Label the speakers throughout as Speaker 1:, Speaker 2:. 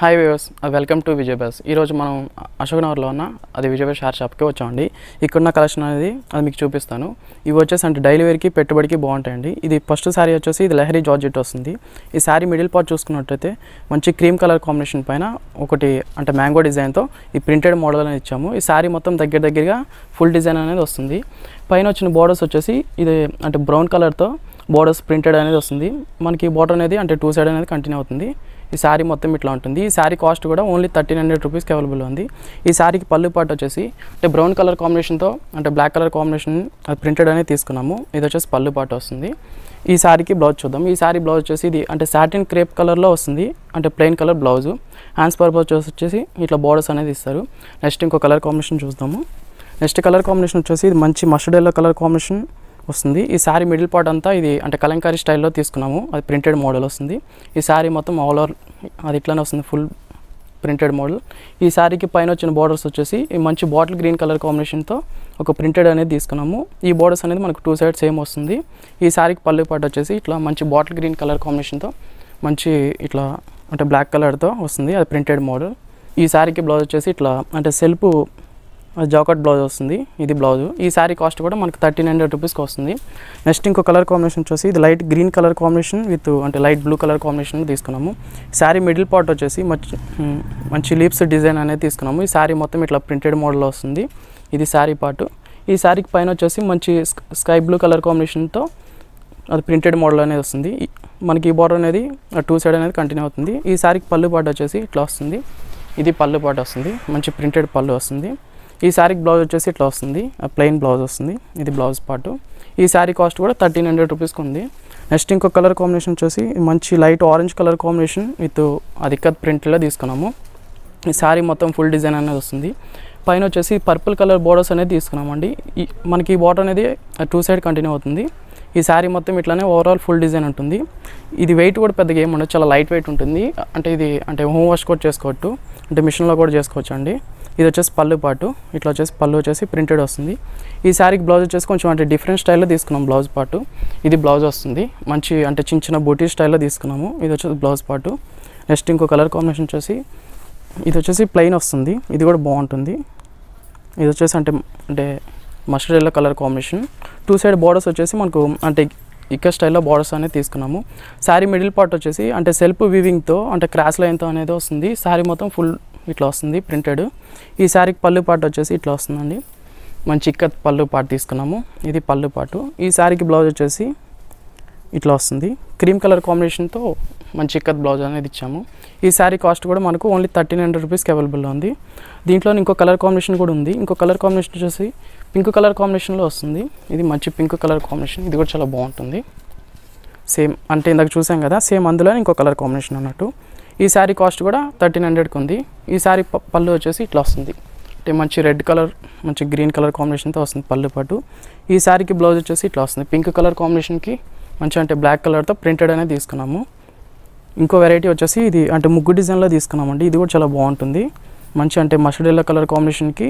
Speaker 1: hi viewers welcome to Vijay bus ఈరోజు మనం అశోక్ నగర్లో ఉన్న అది విజయ్ బస్ షార్ షాప్కి వచ్చామండి ఇక్కడున్న కలెక్షన్ అనేది అది మీకు చూపిస్తాను ఇవి వచ్చేసి అంటే డైలీ వేర్కి పెట్టుబడికి బాగుంటాయండి ఇది ఫస్ట్ శారీ వచ్చేసి ఇది లహరీ జార్జెట్ వస్తుంది ఈ శారీ మిడిల్ పార్ట్ చూసుకున్నట్టయితే మంచి క్రీమ్ కలర్ కాంబినేషన్ పైన ఒకటి అంటే మ్యాంగో డిజైన్తో ఈ ప్రింటెడ్ మోడల్ అనేది ఇచ్చాము ఈ శారీ మొత్తం దగ్గర దగ్గరగా ఫుల్ డిజైన్ అనేది వస్తుంది పైన వచ్చిన బోర్డర్స్ వచ్చేసి ఇది అంటే బ్రౌన్ కలర్తో బోర్డర్స్ ప్రింటెడ్ అనేది వస్తుంది మనకి బోర్డర్ అనేది అంటే టూ సైడ్ అనేది కంటిన్యూ అవుతుంది ఈ శారీ మొత్తం ఇట్లా ఉంటుంది ఈ శారీ కాస్ట్ కూడా ఓన్లీ థర్టీన్ హండ్రెడ్ రూపీస్కి అవైలబుల్ ఉంది ఈ శారీకి పళ్ళు పాటు వచ్చేసి అంటే బ్రౌన్ కలర్ కాంబినేషన్తో అంటే బ్లాక్ కలర్ కాంబినేషన్ అది ప్రింటెడ్ అనేది తీసుకున్నాము ఇది వచ్చేసి పళ్ళు పాటు వస్తుంది ఈ శారీకి బ్లౌజ్ చూద్దాం ఈ శారీ బ్లౌజ్ వచ్చేసి ఇది అంటే సాటిన్ క్రేప్ కలర్లో వస్తుంది అంటే plain colour blouse hands purpose వచ్చేసి ఇట్లా బోర్డర్స్ అనేది ఇస్తారు నెక్స్ట్ ఇంకో కలర్ కాంబినేషన్ చూద్దాము నెక్స్ట్ కలర్ కాంబినేషన్ వచ్చేసి ఇది మంచి మస్టర్డ్ ఎల్లో కలర్ కాంబినేషన్ వస్తుంది ఈ శారీ మిడిల్ పార్ట్ అంతా ఇది అంటే కలంకారీ స్టైల్లో తీసుకున్నాము అది ప్రింటెడ్ మోడల్ వస్తుంది ఈ శారీ మొత్తం ఆల్ ఓవర్ అది ఇట్లానే వస్తుంది ఫుల్ ప్రింటెడ్ మోడల్ ఈ శారీకి పైన వచ్చిన బార్డర్స్ వచ్చేసి ఈ మంచి బాటిల్ గ్రీన్ కలర్ కాంబినేషన్తో ఒక ప్రింటెడ్ అనేది తీసుకున్నాము ఈ బార్డర్స్ అనేది మనకు టూ సైడ్ సేమ్ వస్తుంది ఈ శారీకి పళ్ళు పాటు వచ్చేసి ఇట్లా మంచి బాటిల్ గ్రీన్ కలర్ కాంబినేషన్తో మంచి ఇట్లా అంటే బ్లాక్ కలర్తో వస్తుంది అది ప్రింటెడ్ మోడల్ ఈ శారీకి బ్లౌజ్ వచ్చేసి ఇట్లా అంటే సెల్ఫ్ జాకెట్ బ్లౌజ్ వస్తుంది ఇది బ్లౌజ్ ఈ శారీ కాస్ట్ కూడా మనకు థర్టీన్ హండ్రెడ్ రూపీస్కి వస్తుంది నెక్స్ట్ ఇంకో కలర్ కాంబినేషన్ వచ్చేసి ఇది light green colour combination with అంటే లైట్ బ్లూ కలర్ కాంబినేషన్ తీసుకున్నాము శారీ మిడిల్ పార్ట్ వచ్చేసి మంచి మంచి లీప్స్ డిజైన్ అనేది తీసుకున్నాము ఈ శారీ మొత్తం ఇట్లా ప్రింటెడ్ మోడల్ వస్తుంది ఇది శారీ పార్ట్ ఈ శారీకి పైన వచ్చేసి మంచి స్కై బ్లూ కలర్ కాంబినేషన్తో అది ప్రింటెడ్ మోడల్ అనేది వస్తుంది మనకి ఈ బార్డర్ అనేది టూ సైడ్ అనేది కంటిన్యూ అవుతుంది ఈ శారీకి పళ్ళు పార్ట్ వచ్చేసి ఇట్లా వస్తుంది ఇది పళ్ళు పార్ట్ వస్తుంది మంచి ప్రింటెడ్ పళ్ళు వస్తుంది ఈ శారీకి బ్లౌజ్ వచ్చేసి ఇట్లా వస్తుంది ప్లెయిన్ బ్లౌజ్ వస్తుంది ఇది బ్లౌజ్ పాటు ఈ శారీ కాస్ట్ కూడా థర్టీన్ హండ్రెడ్ రూపీస్కి ఉంది నెక్స్ట్ ఇంకో కలర్ కాంబినేషన్ వచ్చేసి మంచి light orange colour combination with అధిక ప్రింట్లో తీసుకున్నాము ఈ శారీ మొత్తం ఫుల్ డిజైన్ అనేది వస్తుంది పైన వచ్చేసి పర్పుల్ కలర్ బోర్డర్స్ అనేది తీసుకున్నామండి మనకి ఈ బోర్డర్ అనేది టూ సైడ్ కంటిన్యూ అవుతుంది ఈ శారీ మొత్తం ఇట్లానే ఓవరాల్ ఫుల్ డిజైన్ ఉంటుంది ఇది వెయిట్ కూడా పెద్దగా ఏమి ఉండదు చాలా లైట్ వెయిట్ ఉంటుంది అంటే ఇది అంటే హోమ్ వాష్ కూడా చేసుకోవచ్చు అంటే మిషన్లో కూడా చేసుకోవచ్చు అండి ఇది వచ్చేసి పళ్ళు పాటు ఇట్లా వచ్చేసి పళ్ళు వచ్చేసి ప్రింటెడ్ వస్తుంది ఈ శారీకి బ్లౌజ్ వచ్చేసి కొంచెం అంటే డిఫరెంట్ స్టైల్లో తీసుకున్నాం బ్లౌజ్ పాటు ఇది బ్లౌజ్ వస్తుంది మంచి అంటే చిన్న చిన్న బూటీ స్టైల్లో తీసుకున్నాము ఇది వచ్చేసి బ్లౌజ్ పాటు నెక్స్ట్ ఇంకో కలర్ కాంబినేషన్ వచ్చేసి ఇది వచ్చేసి ప్లెయిన్ వస్తుంది ఇది కూడా బాగుంటుంది ఇది వచ్చేసి అంటే అంటే mustard yellow colour combination two side borders వచ్చేసి మనకు అంటే ఇక్క స్టైల్లో బార్డర్స్ అనేది తీసుకున్నాము శారీ మిడిల్ పార్ట్ వచ్చేసి అంటే సెల్ఫ్ వివింగ్తో అంటే క్రాస్ లైన్తో అనేది వస్తుంది శారీ మొత్తం ఫుల్ ఇట్లా వస్తుంది ప్రింటెడ్ ఈ శారీకి పళ్ళు పాటు వచ్చేసి ఇట్లా వస్తుందండి మంచి ఇక్కత్ పళ్ళు పాటు తీసుకున్నాము ఇది పళ్ళు పాటు ఈ శారీకి బ్లౌజ్ వచ్చేసి ఇట్లా వస్తుంది క్రీమ్ కలర్ కాంబినేషన్తో మంచి ఇక్కత్ బ్లౌజ్ అనేది ఇచ్చాము ఈ శారీ కాస్ట్ కూడా మనకు ఓన్లీ థర్టీన్ హండ్రెడ్ రూపీస్కి అవైలబుల్ ఉంది దీంట్లో ఇంకో కలర్ కాంబినేషన్ కూడా ఉంది ఇంకో కలర్ కాంబినేషన్ వచ్చేసి పింక్ కలర్ కాంబినేషన్లో వస్తుంది ఇది మంచి పింక్ కలర్ కాంబినేషన్ ఇది కూడా చాలా బాగుంటుంది సేమ్ అంటే ఇందాక చూసాం కదా సేమ్ అందులో ఇంకో కలర్ కాంబినేషన్ అన్నట్టు ఈ శారీ కాస్ట్ కూడా థర్టీన్ హండ్రెడ్కి ఉంది ఈ శారీ పళ్ళు వచ్చేసి ఇట్లా వస్తుంది అంటే మంచి రెడ్ కలర్ మంచి గ్రీన్ కలర్ కాంబినేషన్తో వస్తుంది పళ్ళు పాటు ఈ శారీకి బ్లౌజ్ వచ్చేసి ఇట్లా వస్తుంది పింక్ కలర్ కాంబినేషన్కి మంచి అంటే బ్లాక్ కలర్తో ప్రింటెడ్ అనేది తీసుకున్నాము ఇంకో వెరైటీ వచ్చేసి ఇది అంటే ముగ్గు డిజైన్లో తీసుకున్నామండి ఇది కూడా చాలా బాగుంటుంది మంచి అంటే మస్టర్డ్ ఎల్లో కలర్ కాంబినేషన్కి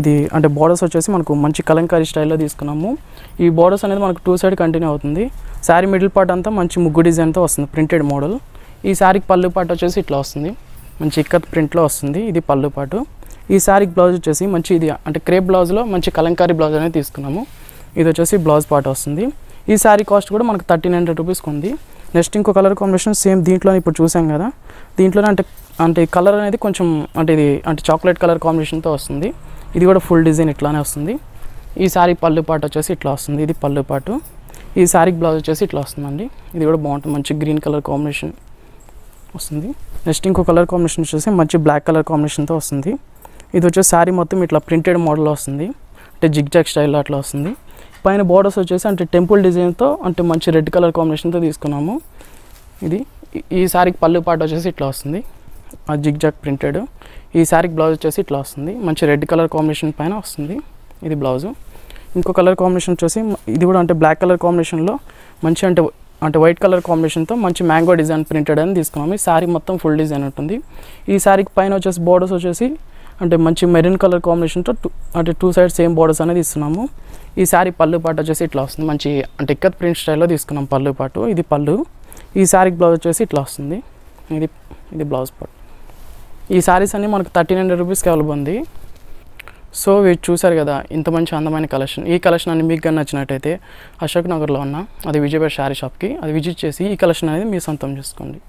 Speaker 1: ఇది అంటే బార్డర్స్ వచ్చేసి మనకు మంచి కలంకారీ స్టైల్లో తీసుకున్నాము ఈ బార్డర్స్ అనేది మనకు టూ సైడ్ కంటిన్యూ అవుతుంది శారీ మిడిల్ పార్ట్ అంతా మంచి ముగ్గు డిజైన్తో వస్తుంది ప్రింటెడ్ మోడల్ ఈ శారీకి పళ్ళు పార్ట్ వచ్చేసి ఇట్లా వస్తుంది మంచి ఇక్కత్ ప్రింట్లో వస్తుంది ఇది పళ్ళు పాటు ఈ శారీకి బ్లౌజ్ వచ్చేసి మంచి ఇది అంటే క్రేప్ బ్లౌజ్లో మంచి కలంకారీ బ్లౌజ్ అనేది తీసుకున్నాము ఇది వచ్చేసి బ్లౌజ్ పాట వస్తుంది ఈ శారీ కాస్ట్ కూడా మనకు థర్టీన్ హండ్రెడ్ రూపీస్కి ఉంది నెక్స్ట్ ఇంకో కలర్ కాంబినేషన్ సేమ్ దీంట్లో ఇప్పుడు చూసాం కదా దీంట్లోనే అంటే అంటే కలర్ అనేది కొంచెం అంటే ఇది అంటే చాక్లెట్ కలర్ కాంబినేషన్తో వస్తుంది ఇది కూడా ఫుల్ డిజైన్ ఇట్లానే వస్తుంది ఈ శారీ పళ్ళు పాటు వచ్చేసి ఇట్లా వస్తుంది ఇది పళ్ళు పాటు ఈ శారీకి బ్లౌజ్ వచ్చేసి ఇట్లా వస్తుందండి ఇది కూడా బాగుంటుంది మంచి గ్రీన్ కలర్ కాంబినేషన్ వస్తుంది నెక్స్ట్ ఇంకో కలర్ కాంబినేషన్ వచ్చేసి మంచి బ్లాక్ కలర్ కాంబినేషన్తో వస్తుంది ఇది వచ్చేసి శారీ మొత్తం ఇట్లా ప్రింటెడ్ మోడల్ వస్తుంది అంటే జిగ్ జాగ్ స్టైల్ అట్లా వస్తుంది పైన బార్డర్స్ వచ్చేసి అంటే టెంపుల్ డిజైన్తో అంటే మంచి రెడ్ కలర్ కాంబినేషన్తో తీసుకున్నాము ఇది ఈ శారీకి పళ్ళు పాట వచ్చేసి ఇట్లా వస్తుంది ఆ జిగ్ జాగ్ ప్రింటెడ్ ఈ శారీకి బ్లౌజ్ వచ్చేసి ఇట్లా వస్తుంది మంచి రెడ్ కలర్ కాంబినేషన్ పైన వస్తుంది ఇది బ్లౌజు ఇంకో కలర్ కాంబినేషన్ వచ్చేసి ఇది కూడా అంటే బ్లాక్ కలర్ కాంబినేషన్లో మంచి అంటే అంటే వైట్ కలర్ కాంబినేషన్తో మంచి మ్యాంగో డిజైన్ ప్రింటెడ్ అని తీసుకున్నాము ఈ శారీ మొత్తం ఫుల్ డిజైన్ ఉంటుంది ఈ శారీకి పైన వచ్చేసి బోర్డర్స్ వచ్చేసి అంటే మంచి మెరూన్ కలర్ కాంబినేషన్తో టూ అంటే టూ సైడ్స్ సేమ్ బోర్డర్స్ అనేది ఇస్తున్నాము ఈ శారీ పళ్ళు పాటు వచ్చేసి ఇట్లా వస్తుంది మంచి అంటే ఇక్కత్ ప్రింట్ స్టైల్లో తీసుకున్నాం పళ్ళు పాటు ఇది పళ్ళు ఈ శారీకి బ్లౌజ్ వచ్చేసి ఇట్లా వస్తుంది ఇది ఇది బ్లౌజ్ పాటు ఈ శారీస్ అన్నీ మనకు థర్టీన్ హండ్రెడ్ రూపీస్కి అవైలబుల్ ఉంది సో వీటి చూశారు కదా ఇంత మంచి అందమైన కలెక్షన్ ఈ కలెక్షన్ అని మీకు కానీ నచ్చినట్టయితే అశోక్ నగర్లో ఉన్న అది విజయపేట శారీ షాప్కి అది విజిట్ చేసి ఈ కలెక్షన్ అనేది మీ సొంతం చేసుకోండి